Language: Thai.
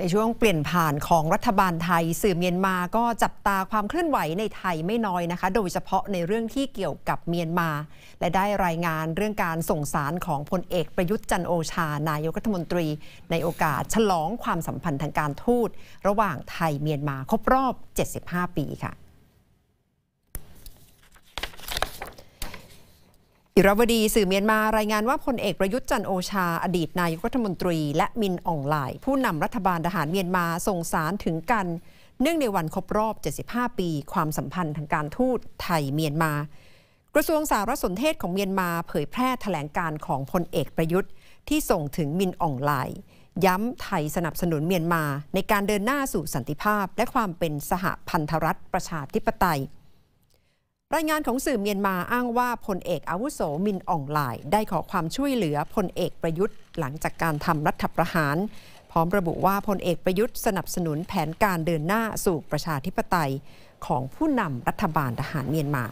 ในช่วงเปลี่ยนผ่านของรัฐบาลไทย สื่อเมียนมาก็จับตาความเคลื่อนไหวในไทยไม่น้อยนะคะ โดยเฉพาะในเรื่องที่เกี่ยวกับเมียนมา และได้รายงานเรื่องการส่งสารของพลเอกประยุทธ์จันโอชา นายกรัฐมนตรี ในโอกาสฉลองความสัมพันธ์ทางการทูตระหว่างไทยเมียนมา ครบรอบ 75 ปีค่ะอิรบวดีสื่อเมียนมารายงานว่าพลเอกประยุทธ์จันโอชาอดีตนายกรัฐมนตรีและมินอ่องไลายผู้นำรัฐบาลทหารเมียนมาส่งสารถึงกัน เนื่องในวันครบรอบ 75 ปี ความสัมพันธ์ทางการทูตไทยเมียนมา กระทรวงสารสนเทศของเมียนมาเผยแพร่ถแถลงการของพลเอกประยุทธ์ที่ส่งถึงมินอ่องไลายย้ำไทยสนับสนุนเมียนมาในการเดินหน้าสู่สันติภาพ และความเป็นสหพันธรัฐประชาธิปไตยรายงานของสื่อเมียนมาอ้างว่าพลเอกอาวุโสมินอ่องลายได้ขอความช่วยเหลือพลเอกประยุทธ์ หลังจากการทำรัฐประหาร พร้อมระบุว่าพลเอกประยุทธ์สนับสนุนแผนการเดินหน้าสู่ประชาธิปไตย ของผู้นำรัฐบาลทหารเมียนมา